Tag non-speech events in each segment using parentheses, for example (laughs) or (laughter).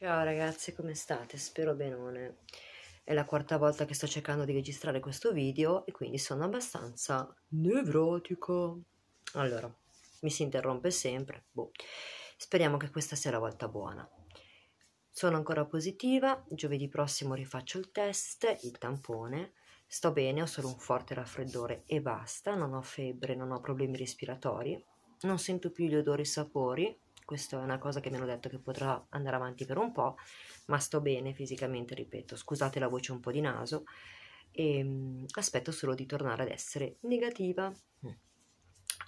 Ciao ragazzi, come state? Spero benone. È la quarta volta che sto cercando di registrare questo video e quindi sono abbastanza nevrotico. Allora, mi si interrompe sempre. Boh. Speriamo che questa sia la volta buona. Sono ancora positiva, giovedì prossimo rifaccio il test, il tampone. Sto bene, ho solo un forte raffreddore e basta, non ho febbre, non ho problemi respiratori, non sento più gli odori e i sapori, questa è una cosa che mi hanno detto che potrà andare avanti per un po', ma sto bene fisicamente, ripeto, scusate la voce un po' di naso, e ehm, aspetto solo di tornare ad essere negativa. Mm.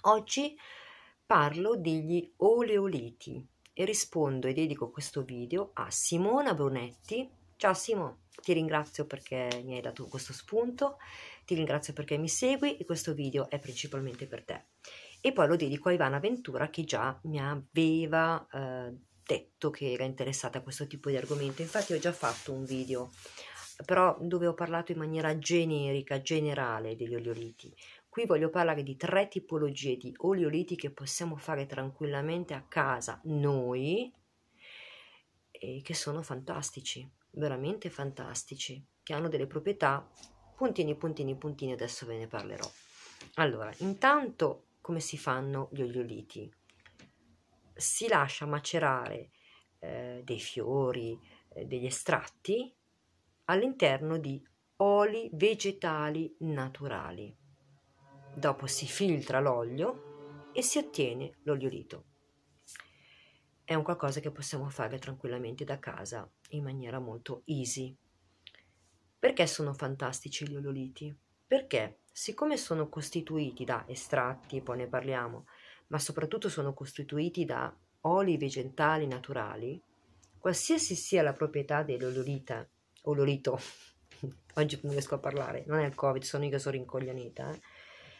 Oggi parlo degli oleoliti e rispondo e dedico questo video a Simona Brunetti. Ciao Simo, ti ringrazio perché mi hai dato questo spunto, ti ringrazio perché mi segui e questo video è principalmente per te e poi lo dedico a Ivana Ventura che già mi aveva eh, detto che era interessata a questo tipo di argomento. Infatti ho già fatto un video, però dove ho parlato in maniera generica, generale degli oleoliti. Qui voglio parlare di tre tipologie di oleoliti che possiamo fare tranquillamente a casa noi e che sono fantastici, veramente fantastici, che hanno delle proprietà puntini puntini puntini, adesso ve ne parlerò. Allora, intanto come si fanno gli olioliti. Si lascia macerare eh, dei fiori, eh, degli estratti all'interno di oli vegetali naturali. Dopo si filtra l'olio e si ottiene l'oliolito. È un qualcosa che possiamo fare tranquillamente da casa in maniera molto easy. Perché sono fantastici gli olioliti? Perché siccome sono costituiti da estratti, poi ne parliamo, ma soprattutto sono costituiti da oli vegetali naturali, qualsiasi sia la proprietà dell'olorita o l'olito, (laughs) oggi non riesco a parlare, non è il covid, sono io che sono rincoglionita, eh?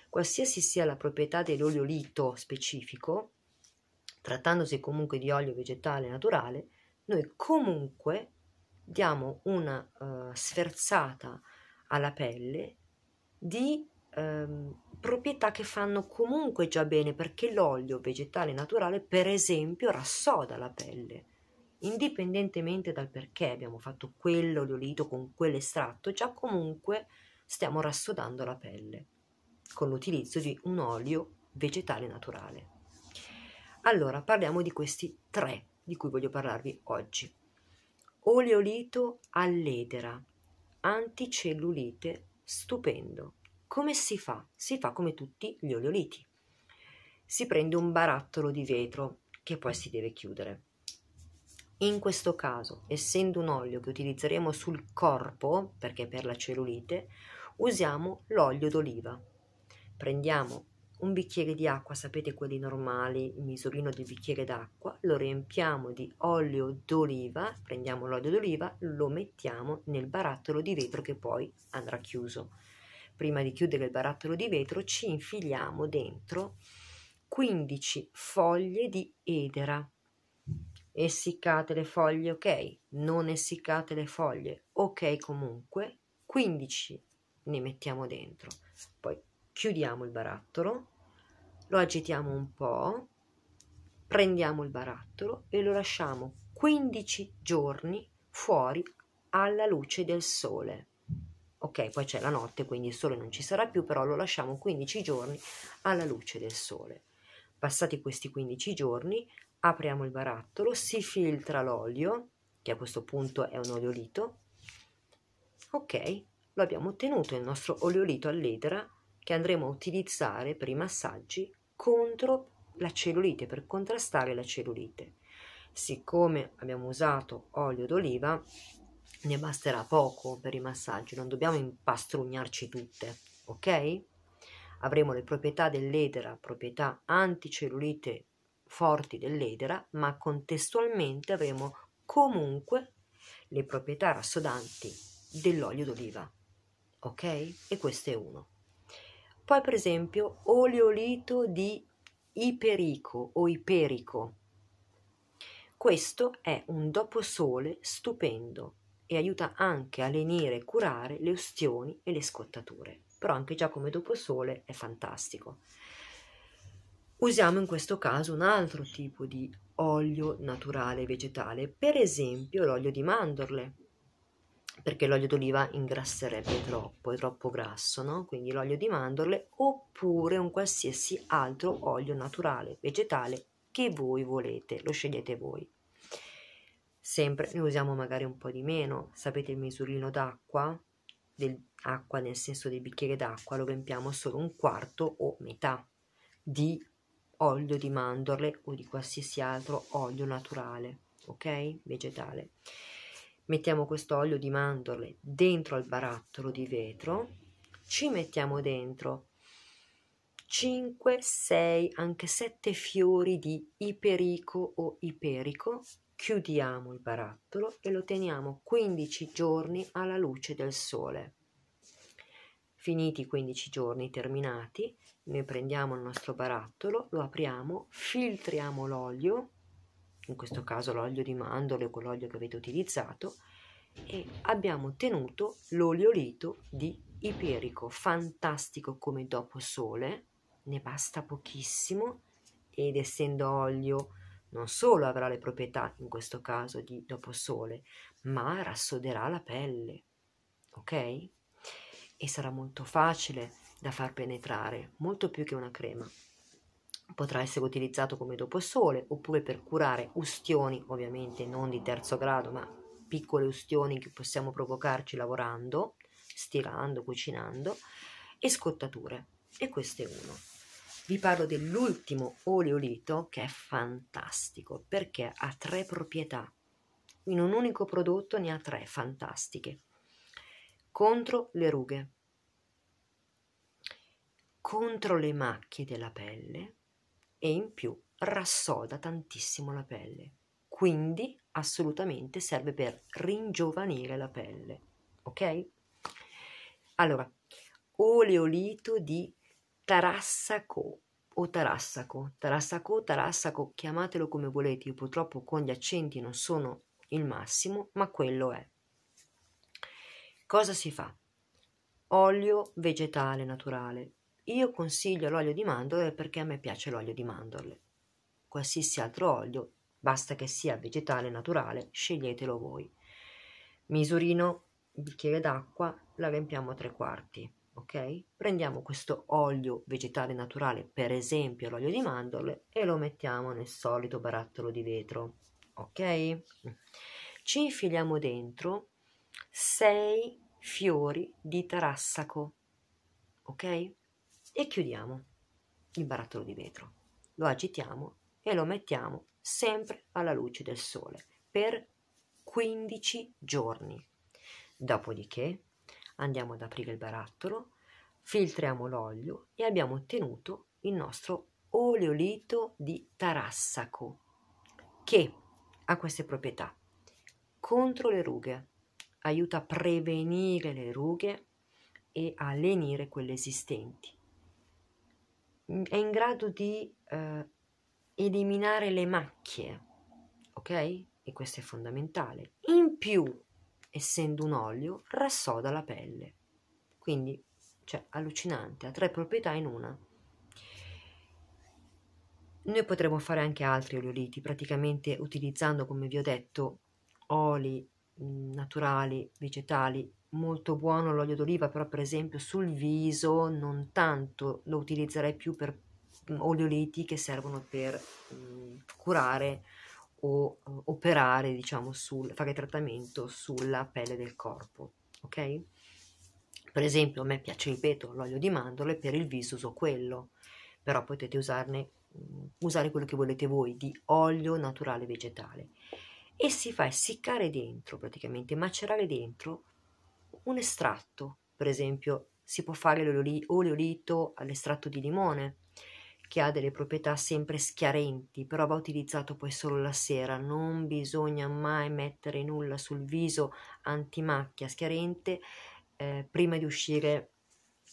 qualsiasi sia la proprietà dell'oliolito specifico, trattandosi comunque di olio vegetale naturale, noi comunque diamo una uh, sferzata alla pelle di ehm, proprietà che fanno comunque già bene perché l'olio vegetale naturale per esempio rassoda la pelle indipendentemente dal perché abbiamo fatto quell'olio lito con quell'estratto già comunque stiamo rassodando la pelle con l'utilizzo di un olio vegetale naturale allora parliamo di questi tre di cui voglio parlarvi oggi oleolito all'edera anticellulite Stupendo. Come si fa? Si fa come tutti gli oleoliti. Si prende un barattolo di vetro che poi si deve chiudere. In questo caso, essendo un olio che utilizzeremo sul corpo, perché per la cellulite, usiamo l'olio d'oliva. Prendiamo un bicchiere di acqua, sapete quelli normali, il misurino di bicchiere d'acqua, lo riempiamo di olio d'oliva, prendiamo l'olio d'oliva, lo mettiamo nel barattolo di vetro che poi andrà chiuso. Prima di chiudere il barattolo di vetro ci infiliamo dentro 15 foglie di edera. Essiccate le foglie, ok? Non essiccate le foglie, ok comunque. 15 ne mettiamo dentro. Poi chiudiamo il barattolo lo agitiamo un po', prendiamo il barattolo e lo lasciamo 15 giorni fuori alla luce del sole. Ok, poi c'è la notte, quindi il sole non ci sarà più, però lo lasciamo 15 giorni alla luce del sole. Passati questi 15 giorni, apriamo il barattolo, si filtra l'olio, che a questo punto è un oleolito. Ok, lo abbiamo ottenuto il nostro oleolito all'edera che andremo a utilizzare per i massaggi contro la cellulite, per contrastare la cellulite. Siccome abbiamo usato olio d'oliva, ne basterà poco per i massaggi, non dobbiamo impastrugnarci tutte, ok? Avremo le proprietà dell'edera, proprietà anticellulite forti dell'edera, ma contestualmente avremo comunque le proprietà rassodanti dell'olio d'oliva, ok? E questo è uno. Poi per esempio oleolito di Iperico o Iperico. Questo è un doposole stupendo e aiuta anche a lenire e curare le ustioni e le scottature. Però anche già come doposole è fantastico. Usiamo in questo caso un altro tipo di olio naturale vegetale, per esempio l'olio di mandorle, perché l'olio d'oliva ingrasserebbe troppo, è troppo grasso, no? Quindi l'olio di mandorle oppure un qualsiasi altro olio naturale, vegetale che voi volete, lo scegliete voi. Sempre ne usiamo magari un po' di meno, sapete il misurino d'acqua, dell'acqua nel senso del bicchiere d'acqua, lo riempiamo solo un quarto o metà di olio di mandorle o di qualsiasi altro olio naturale, ok? Vegetale mettiamo questo olio di mandorle dentro al barattolo di vetro, ci mettiamo dentro 5, 6, anche 7 fiori di iperico o iperico, chiudiamo il barattolo e lo teniamo 15 giorni alla luce del sole. Finiti i 15 giorni terminati, noi prendiamo il nostro barattolo, lo apriamo, filtriamo l'olio in questo caso l'olio di mandorle o quell'olio che avete utilizzato, e abbiamo ottenuto l'oleolito di Iperico, fantastico come dopo sole, ne basta pochissimo ed essendo olio non solo avrà le proprietà in questo caso di dopo sole, ma rassoderà la pelle, ok? E sarà molto facile da far penetrare, molto più che una crema potrà essere utilizzato come doposole oppure per curare ustioni, ovviamente non di terzo grado, ma piccole ustioni che possiamo provocarci lavorando, stirando, cucinando e scottature. E questo è uno. Vi parlo dell'ultimo oleolito che è fantastico perché ha tre proprietà. In un unico prodotto ne ha tre fantastiche. Contro le rughe, contro le macchie della pelle e in più rassoda tantissimo la pelle. Quindi assolutamente serve per ringiovanire la pelle, ok? Allora, oleolito di Tarassaco o Tarassaco, Tarassaco, Tarassaco, chiamatelo come volete, io purtroppo con gli accenti non sono il massimo, ma quello è. Cosa si fa? Olio vegetale naturale, io consiglio l'olio di mandorle perché a me piace l'olio di mandorle. Qualsiasi altro olio, basta che sia vegetale naturale, sceglietelo voi. Misurino, bicchiere d'acqua, la riempiamo a tre quarti, ok? Prendiamo questo olio vegetale naturale, per esempio l'olio di mandorle, e lo mettiamo nel solito barattolo di vetro, ok? Ci infiliamo dentro sei fiori di tarassaco, ok? e chiudiamo il barattolo di vetro. Lo agitiamo e lo mettiamo sempre alla luce del sole per 15 giorni. Dopodiché andiamo ad aprire il barattolo, filtriamo l'olio e abbiamo ottenuto il nostro oleolito di Tarassaco che ha queste proprietà contro le rughe, aiuta a prevenire le rughe e a lenire quelle esistenti è in grado di eh, eliminare le macchie, ok? E questo è fondamentale. In più, essendo un olio, rassoda la pelle. Quindi, cioè, allucinante, ha tre proprietà in una. Noi potremmo fare anche altri oleoliti, praticamente utilizzando, come vi ho detto, oli mm, naturali, vegetali molto buono l'olio d'oliva, però per esempio sul viso non tanto lo utilizzerei più per mm, oleoliti che servono per mh, mm, curare o uh, operare, diciamo, sul, fare trattamento sulla pelle del corpo, ok? Per esempio a me piace, ripeto, l'olio di mandorle, per il viso uso quello, però potete usarne, mh, mm, usare quello che volete voi di olio naturale vegetale e si fa essiccare dentro, praticamente macerare dentro un estratto, per esempio, si può fare l'oleolito all'estratto di limone, che ha delle proprietà sempre schiarenti, però va utilizzato poi solo la sera, non bisogna mai mettere nulla sul viso antimacchia schiarente eh, prima di uscire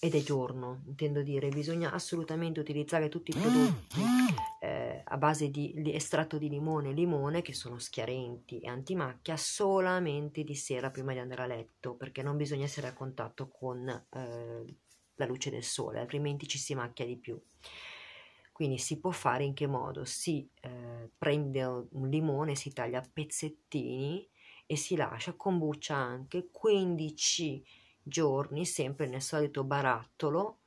ed è giorno, intendo dire, bisogna assolutamente utilizzare tutti i mm, prodotti mm. eh, a base di, di, estratto di limone e limone che sono schiarenti e antimacchia solamente di sera prima di andare a letto perché non bisogna essere a contatto con eh, la luce del sole, altrimenti ci si macchia di più. Quindi si può fare in che modo? Si eh, prende un limone, si taglia a pezzettini e si lascia, con buccia anche 15 giorni, sempre nel solito barattolo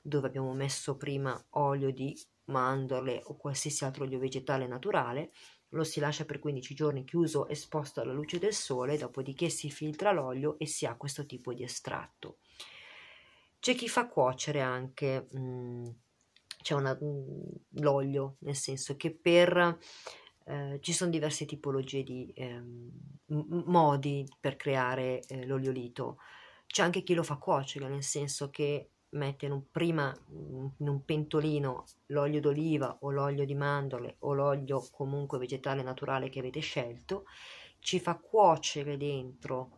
dove abbiamo messo prima olio di mandorle o qualsiasi altro olio vegetale naturale, lo si lascia per 15 giorni chiuso esposto alla luce del sole, dopodiché si filtra l'olio e si ha questo tipo di estratto. C'è chi fa cuocere anche mh, mm, c'è una, mh, mm, l'olio, nel senso che per eh, ci sono diverse tipologie di eh, modi per creare eh, l'oliolito. C'è anche chi lo fa cuocere, nel senso che mette in un, prima in un pentolino l'olio d'oliva o l'olio di mandorle o l'olio comunque vegetale naturale che avete scelto, ci fa cuocere dentro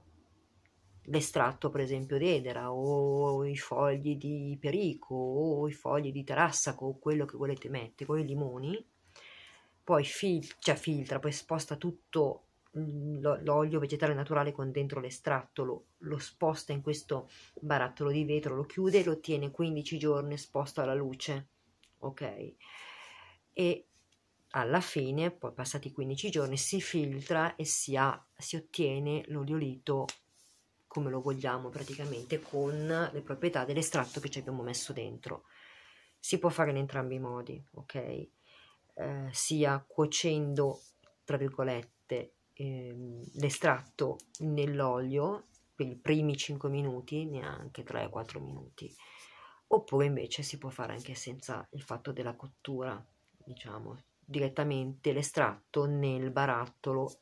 l'estratto per esempio d'edera o i fogli di perico o i fogli di tarassaco o quello che volete mettere, con i limoni, poi fil- cioè filtra, poi sposta tutto Mm, l'olio vegetale naturale con dentro l'estratto, lo, lo, sposta in questo barattolo di vetro, lo chiude e lo tiene 15 giorni esposto alla luce, ok? E alla fine, poi passati 15 giorni, si filtra e si, ha, si ottiene l'oliolito come lo vogliamo praticamente con le proprietà dell'estratto che ci abbiamo messo dentro. Si può fare in entrambi i modi, ok? Eh, sia cuocendo, tra virgolette, ehm, l'estratto nell'olio, per i primi 5 minuti, neanche 3-4 minuti, oppure invece si può fare anche senza il fatto della cottura, diciamo direttamente l'estratto nel barattolo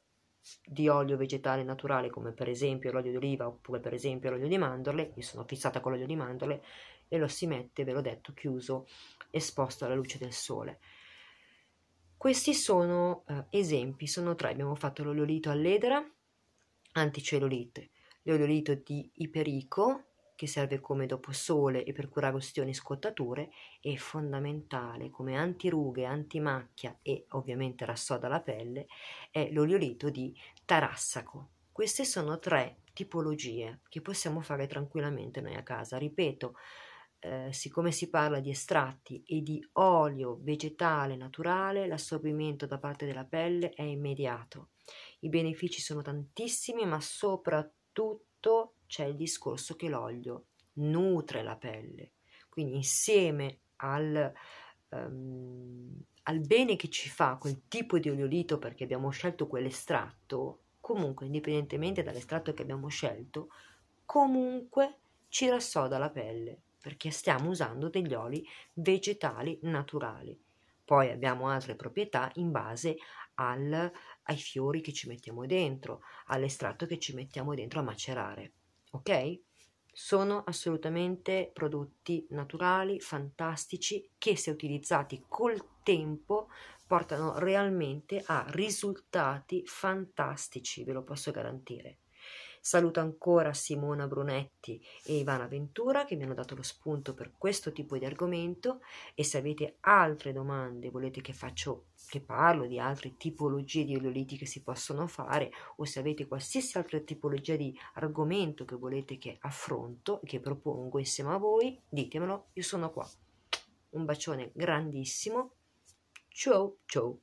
di olio vegetale naturale come per esempio l'olio d'oliva oppure per esempio l'olio di mandorle, io sono fissata con l'olio di mandorle e lo si mette, ve l'ho detto, chiuso, esposto alla luce del sole. Questi sono eh, esempi, sono tre. Abbiamo fatto l'oleolito all'edera, anticellulite, l'oleolito di Iperico, che serve come doposole e per curare ustioni e scottature, e fondamentale come antirughe, antimacchia e ovviamente rassoda la pelle, è l'oleolito di Tarassaco. Queste sono tre tipologie che possiamo fare tranquillamente noi a casa. Ripeto, eh, siccome si parla di estratti e di olio vegetale naturale, l'assorbimento da parte della pelle è immediato. I benefici sono tantissimi, ma soprattutto c'è il discorso che l'olio nutre la pelle. Quindi insieme al, um, al bene che ci fa quel tipo di oliolito perché abbiamo scelto quell'estratto, comunque indipendentemente dall'estratto che abbiamo scelto, comunque ci rassoda la pelle perché stiamo usando degli oli vegetali naturali. Poi abbiamo altre proprietà in base al, ai fiori che ci mettiamo dentro, all'estratto che ci mettiamo dentro a macerare. Ok? Sono assolutamente prodotti naturali, fantastici, che se utilizzati col tempo portano realmente a risultati fantastici, ve lo posso garantire. Saluto ancora Simona Brunetti e Ivana Ventura che mi hanno dato lo spunto per questo tipo di argomento e se avete altre domande, volete che faccio che parlo di altre tipologie di oleoliti che si possono fare o se avete qualsiasi altra tipologia di argomento che volete che affronto e che propongo insieme a voi, ditemelo, io sono qua. Un bacione grandissimo. Ciao ciao.